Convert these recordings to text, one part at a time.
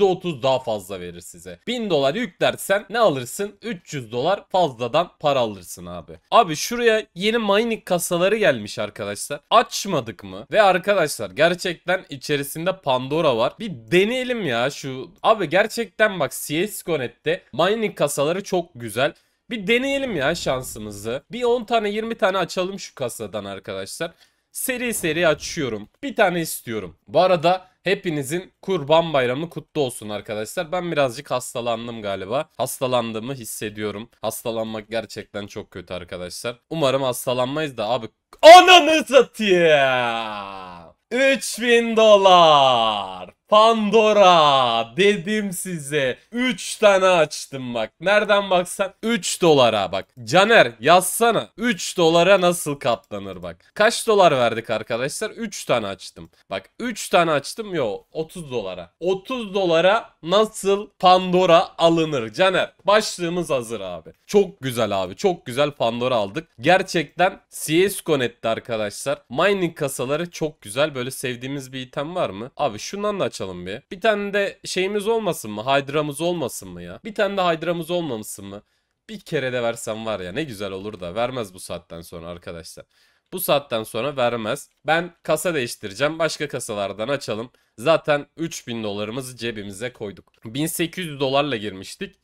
%30 daha fazla verir size. 1000 dolar yüklersen ne alırsın? 300 dolar fazladan para alırsın abi. Abi şuraya yeni mining kasaları gelmiş arkadaşlar. Açmadık mı? Ve arkadaşlar gerçekten içerisinde Pandora var. Bir deneyelim ya şu. Abi gerçekten bak CSGONet'te mining kasaları çok güzel. Bir deneyelim ya şansımızı. Bir 10 tane 20 tane açalım şu kasadan arkadaşlar. Seri seri açıyorum. Bir tane istiyorum. Bu arada Hepinizin Kurban Bayramı kutlu olsun arkadaşlar. Ben birazcık hastalandım galiba. Hastalandığımı hissediyorum. Hastalanmak gerçekten çok kötü arkadaşlar. Umarım hastalanmayız da abi. Ananı satayım. 3000 dolar. Pandora dedim size. 3 tane açtım bak. Nereden baksan 3 dolara bak. Caner yazsana. 3 dolara nasıl katlanır bak. Kaç dolar verdik arkadaşlar? 3 tane açtım. Bak 3 tane açtım yo 30 dolara. 30 dolara nasıl Pandora alınır? Caner başlığımız hazır abi. Çok güzel abi. Çok güzel Pandora aldık. Gerçekten CSGO Net'te arkadaşlar. Mining kasaları çok güzel. Böyle sevdiğimiz bir item var mı? Abi şundan da aç açalım bir. Bir tane de şeyimiz olmasın mı? Hydra'mız olmasın mı ya? Bir tane de Hydra'mız olmamışsın mı? Bir kere de versem var ya ne güzel olur da vermez bu saatten sonra arkadaşlar. Bu saatten sonra vermez. Ben kasa değiştireceğim. Başka kasalardan açalım. Zaten 3000 dolarımızı cebimize koyduk. 1800 dolarla girmiştik.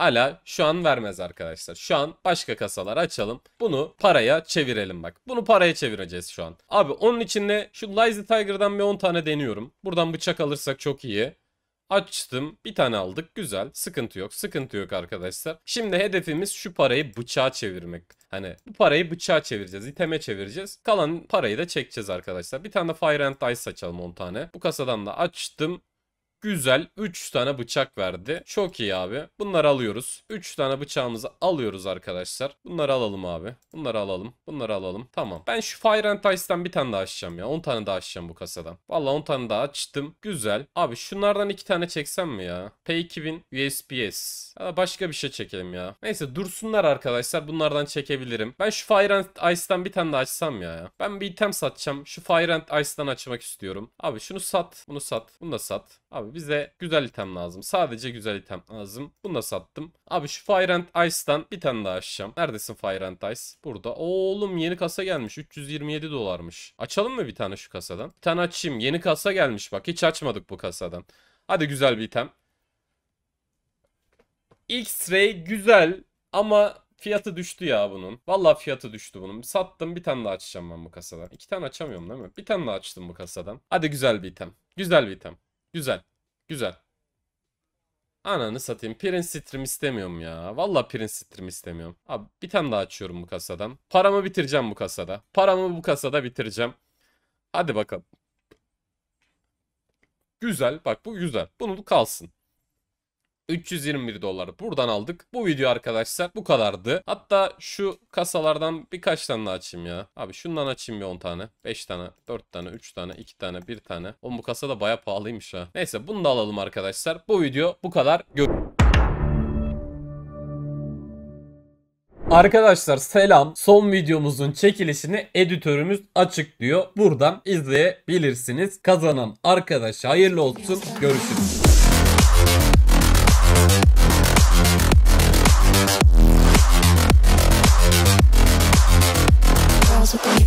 Hala şu an vermez arkadaşlar. Şu an başka kasalar açalım. Bunu paraya çevirelim bak. Bunu paraya çevireceğiz şu an. Abi onun içinde şu Lazy Tiger'dan bir 10 tane deniyorum. Buradan bıçak alırsak çok iyi. Açtım. Bir tane aldık. Güzel. Sıkıntı yok. Sıkıntı yok arkadaşlar. Şimdi hedefimiz şu parayı bıçağa çevirmek. Hani bu parayı bıçağa çevireceğiz. iteme çevireceğiz. Kalan parayı da çekeceğiz arkadaşlar. Bir tane de Fire and Ice açalım 10 tane. Bu kasadan da açtım. Güzel 3 tane bıçak verdi. Çok iyi abi. Bunları alıyoruz. 3 tane bıçağımızı alıyoruz arkadaşlar. Bunları alalım abi. Bunları alalım. Bunları alalım. Tamam. Ben şu Fire and Ice'den bir tane daha açacağım ya. 10 tane daha açacağım bu kasadan. Vallahi 10 tane daha açtım. Güzel. Abi şunlardan 2 tane çeksem mi ya? P2000 USPS. Ya da başka bir şey çekelim ya. Neyse dursunlar arkadaşlar. Bunlardan çekebilirim. Ben şu Fire and Ice'den bir tane daha açsam ya. Ben bir item satacağım. Şu Fire and Ice'dan açmak istiyorum. Abi şunu sat. Bunu sat. Bunu da sat. Abi abi bize güzel item lazım. Sadece güzel item lazım. Bunu da sattım. Abi şu Fire and Ice'dan bir tane daha açacağım. Neredesin Fire and Ice? Burada. Oğlum yeni kasa gelmiş. 327 dolarmış. Açalım mı bir tane şu kasadan? Bir tane açayım. Yeni kasa gelmiş bak. Hiç açmadık bu kasadan. Hadi güzel bir item. X-Ray güzel ama fiyatı düştü ya bunun. Vallahi fiyatı düştü bunun. Sattım bir tane daha açacağım ben bu kasadan. İki tane açamıyorum değil mi? Bir tane daha açtım bu kasadan. Hadi güzel bir item. Güzel bir item. Güzel. Güzel. Ananı satayım. Prince stream istemiyorum ya. Vallahi Prince stream istemiyorum. Abi bir tane daha açıyorum bu kasadan. Paramı bitireceğim bu kasada. Paramı bu kasada bitireceğim. Hadi bakalım. Güzel. Bak bu güzel. Bunu kalsın. 321 dolar buradan aldık. Bu video arkadaşlar bu kadardı. Hatta şu kasalardan birkaç tane daha açayım ya. Abi şundan açayım bir 10 tane. 5 tane, 4 tane, 3 tane, 2 tane, 1 tane. Oğlum bu kasa da baya pahalıymış ha. Neyse bunu da alalım arkadaşlar. Bu video bu kadar. Görüşürüz. Arkadaşlar selam. Son videomuzun çekilişini editörümüz açıklıyor. Buradan izleyebilirsiniz. Kazanan arkadaş hayırlı olsun. Görüşürüz. Gracias.